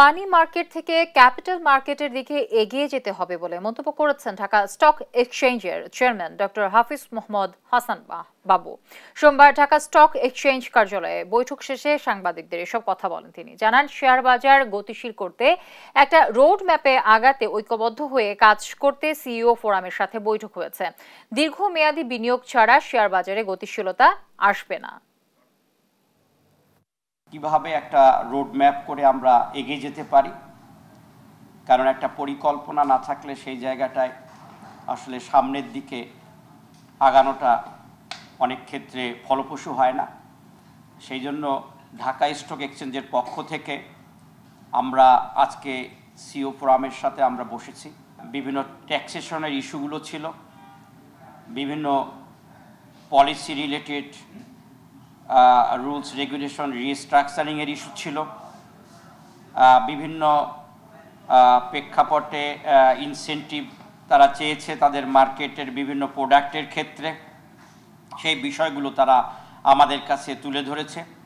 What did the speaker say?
money market থেকে capital মার্কেটের দিকে এগিয়ে যেতে হবে বলে মন্তব্য করেছেন ঢাকা স্টক এক্সচেঞ্জের চেয়ারম্যান ডক্টর হাফিজ মোহাম্মদ হাসান বাবু সোমবার ঢাকা স্টক এক্সচেঞ্জ কার্যালয়ে বৈঠক শেষে সাংবাদিকদের এসব কথা বলেন তিনি জানান শেয়ার বাজার গতিশীল করতে একটা রোড ম্যাপে আগাতে ঐক্যবদ্ধ হয়ে কাজ করতে সিইও ফোরামের সাথে বৈঠক হয়েছে দীর্ঘমেয়াদী বিনিয়োগ ছাড়া শেয়ার বাজারে গতিশীলতা আসবে না কিভাবে একটা রোড ম্যাপ করে আমরা এগিয়ে যেতে পারি কারণ একটা পরিকল্পনা না থাকলে সেই জায়গাটায় আসলে সামনের দিকে আগানোটা অনেক ক্ষেত্রে ফলপ্রসূ হয় না সেই জন্য ঢাকা স্টক এক্সচেঞ্জের পক্ষ থেকে আমরা আজকে সিও ফোরামের সাথে আমরা বসেছি বিভিন্ন ট্যাক্সেশনের ইস্যুগুলো ছিল বিভিন্ন পলিসি রিলেটেড রুলস রেগুলেশন রিস্ট্রাকচারিংয়ের ইস্যু ছিল বিভিন্ন প্রেক্ষাপটে ইনসেন্টিভ তারা চেয়েছে তাদের মার্কেটের বিভিন্ন প্রোডাক্টের ক্ষেত্রে সেই বিষয়গুলো তারা আমাদের কাছে তুলে ধরেছে